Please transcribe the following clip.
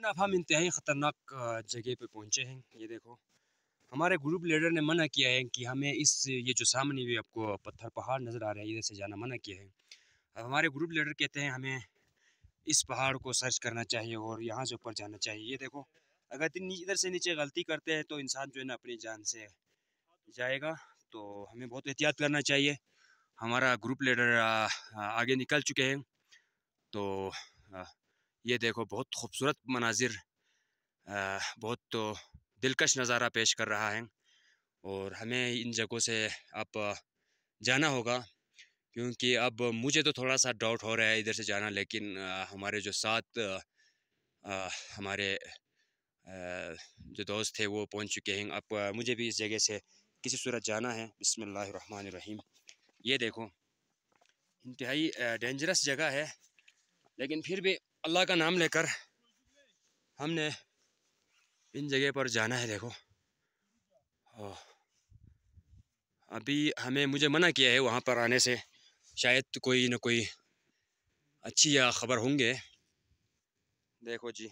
अपना हम इंतहा ख़तरनाक जगह पे पहुँचे हैं ये देखो हमारे ग्रुप लीडर ने मना किया है कि हमें इस ये जो सामने भी आपको पत्थर पहाड़ नज़र आ रहा है इधर से जाना मना किया है अब हमारे ग्रुप लीडर कहते हैं हमें इस पहाड़ को सर्च करना चाहिए और यहाँ से ऊपर जाना चाहिए ये देखो अगर इधर से नीचे गलती करते हैं तो इंसान जो है ना अपनी जान से जाएगा तो हमें बहुत एहतियात करना चाहिए हमारा ग्रुप लीडर आगे निकल चुके हैं तो ये देखो बहुत खूबसूरत मनाजिर बहुत तो दिलकश नज़ारा पेश कर रहा है और हमें इन जगहों से अब जाना होगा क्योंकि अब मुझे तो थोड़ा सा डाउट हो रहा है इधर से जाना लेकिन हमारे जो साथ हमारे जो दोस्त थे वो पहुंच चुके हैं अब मुझे भी इस जगह से किसी सूरत जाना है बसमीम ये देखो इंतहाई डेंजरस जगह है लेकिन फिर भी अल्लाह का नाम लेकर हमने इन जगह पर जाना है देखो अभी हमें मुझे मना किया है वहाँ पर आने से शायद कोई ना कोई अच्छी या ख़बर होंगे देखो जी